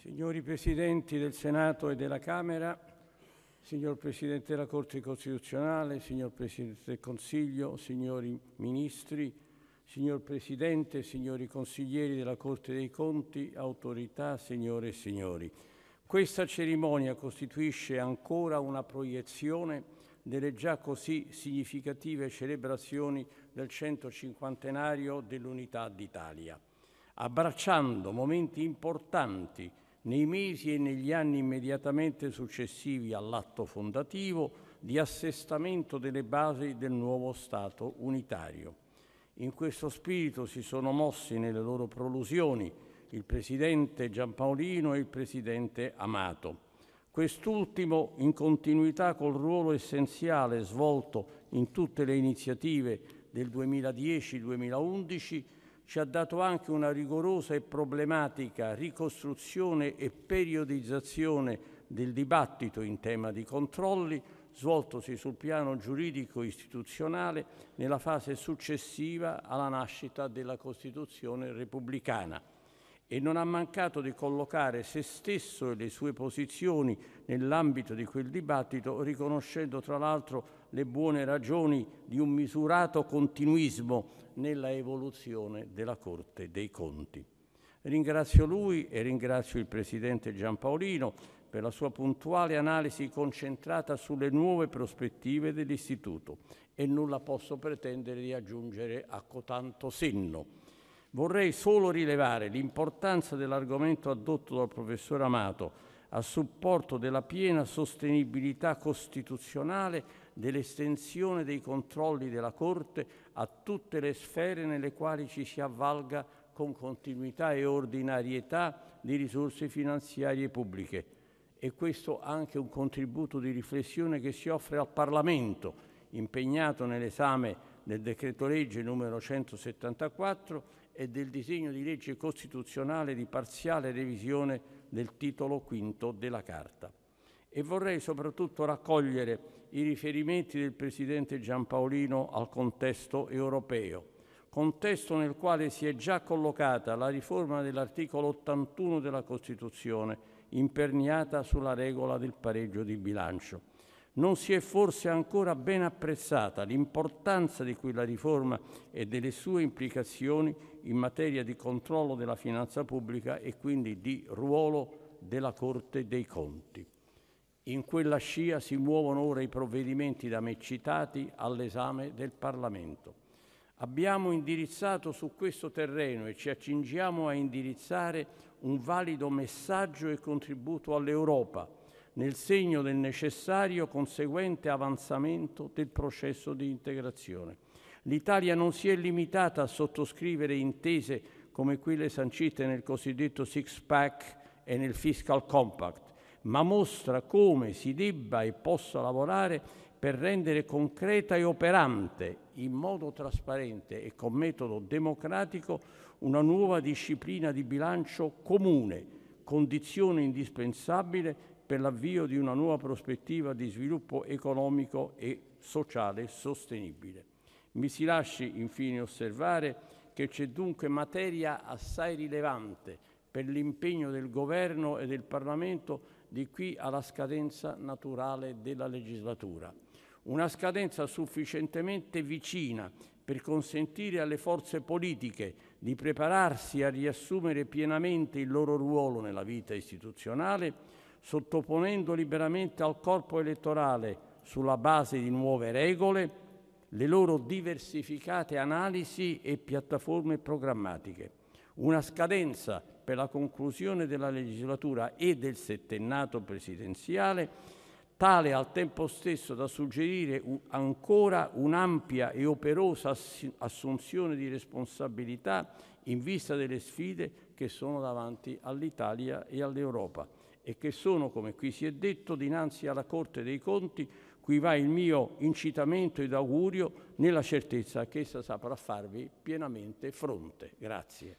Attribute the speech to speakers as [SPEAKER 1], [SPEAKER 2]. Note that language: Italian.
[SPEAKER 1] signori Presidenti del Senato e della Camera, signor Presidente della Corte Costituzionale, signor Presidente del Consiglio, signori Ministri, signor Presidente, signori Consiglieri della Corte dei Conti, autorità, signore e signori. Questa cerimonia costituisce ancora una proiezione delle già così significative celebrazioni del 150 dell'Unità d'Italia, abbracciando momenti importanti nei mesi e negli anni immediatamente successivi all'atto fondativo di assestamento delle basi del nuovo Stato unitario. In questo spirito si sono mossi nelle loro prolusioni il presidente Giampaolino e il presidente Amato. Quest'ultimo, in continuità col ruolo essenziale svolto in tutte le iniziative del 2010-2011, ci ha dato anche una rigorosa e problematica ricostruzione e periodizzazione del dibattito in tema di controlli svoltosi sul piano giuridico istituzionale nella fase successiva alla nascita della Costituzione repubblicana e non ha mancato di collocare se stesso e le sue posizioni nell'ambito di quel dibattito, riconoscendo tra l'altro le buone ragioni di un misurato continuismo nella evoluzione della Corte dei Conti. Ringrazio lui e ringrazio il Presidente Giampaolino per la sua puntuale analisi concentrata sulle nuove prospettive dell'Istituto e nulla posso pretendere di aggiungere a cotanto senno Vorrei solo rilevare l'importanza dell'argomento adotto dal professor Amato a supporto della piena sostenibilità costituzionale dell'estensione dei controlli della Corte a tutte le sfere nelle quali ci si avvalga con continuità e ordinarietà di risorse finanziarie pubbliche. E questo anche un contributo di riflessione che si offre al Parlamento, impegnato nell'esame del decreto legge numero 174 e del disegno di legge costituzionale di parziale revisione del titolo V della Carta. E vorrei soprattutto raccogliere i riferimenti del Presidente Giampaolino al contesto europeo, contesto nel quale si è già collocata la riforma dell'articolo 81 della Costituzione, imperniata sulla regola del pareggio di bilancio non si è forse ancora ben apprezzata l'importanza di quella riforma e delle sue implicazioni in materia di controllo della finanza pubblica e quindi di ruolo della Corte dei Conti. In quella scia si muovono ora i provvedimenti da me citati all'esame del Parlamento. Abbiamo indirizzato su questo terreno e ci accingiamo a indirizzare un valido messaggio e contributo all'Europa, nel segno del necessario conseguente avanzamento del processo di integrazione. L'Italia non si è limitata a sottoscrivere intese come quelle sancite nel cosiddetto six-pack e nel fiscal compact, ma mostra come si debba e possa lavorare per rendere concreta e operante, in modo trasparente e con metodo democratico, una nuova disciplina di bilancio comune, condizione indispensabile per l'avvio di una nuova prospettiva di sviluppo economico e sociale sostenibile. Mi si lasci infine osservare che c'è dunque materia assai rilevante per l'impegno del Governo e del Parlamento di qui alla scadenza naturale della legislatura. Una scadenza sufficientemente vicina per consentire alle forze politiche di prepararsi a riassumere pienamente il loro ruolo nella vita istituzionale sottoponendo liberamente al corpo elettorale, sulla base di nuove regole, le loro diversificate analisi e piattaforme programmatiche. Una scadenza per la conclusione della legislatura e del settennato presidenziale, tale al tempo stesso da suggerire ancora un'ampia e operosa assunzione di responsabilità in vista delle sfide che sono davanti all'Italia e all'Europa e che sono, come qui si è detto, dinanzi alla Corte dei Conti, cui va il mio incitamento ed augurio nella certezza che essa saprà farvi pienamente fronte. Grazie.